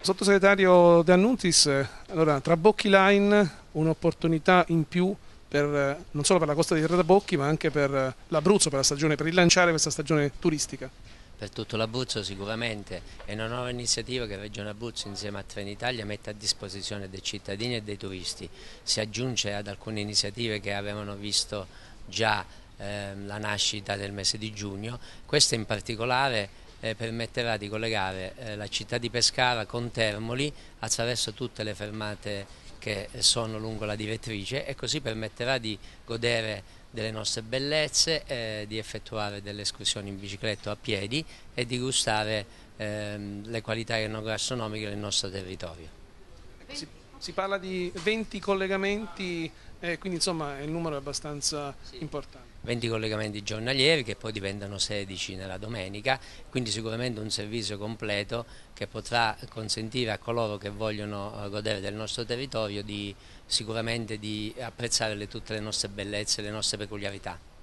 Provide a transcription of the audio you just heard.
Sottosegretario De Annuntis, eh, allora, tra Line un'opportunità in più per, eh, non solo per la costa di Radabocchi ma anche per eh, l'Abruzzo, per, per rilanciare questa stagione turistica? Per tutto l'Abruzzo sicuramente è una nuova iniziativa che Regione Abruzzo insieme a Trenitalia mette a disposizione dei cittadini e dei turisti. Si aggiunge ad alcune iniziative che avevano visto già eh, la nascita del mese di giugno, questa in particolare eh, permetterà di collegare eh, la città di Pescara con Termoli attraverso tutte le fermate che sono lungo la direttrice e così permetterà di godere delle nostre bellezze, eh, di effettuare delle escursioni in bicicletta o a piedi e di gustare ehm, le qualità enogastronomiche del nostro territorio. Ecco, si, si, parla di 20 collegamenti, eh, quindi insomma il numero è abbastanza sì. importante. 20 collegamenti giornalieri che poi diventano 16 nella domenica, quindi sicuramente un servizio completo che potrà consentire a coloro che vogliono eh, godere del nostro territorio di, sicuramente di apprezzare le, tutte le nostre bellezze, le nostre peculiarità.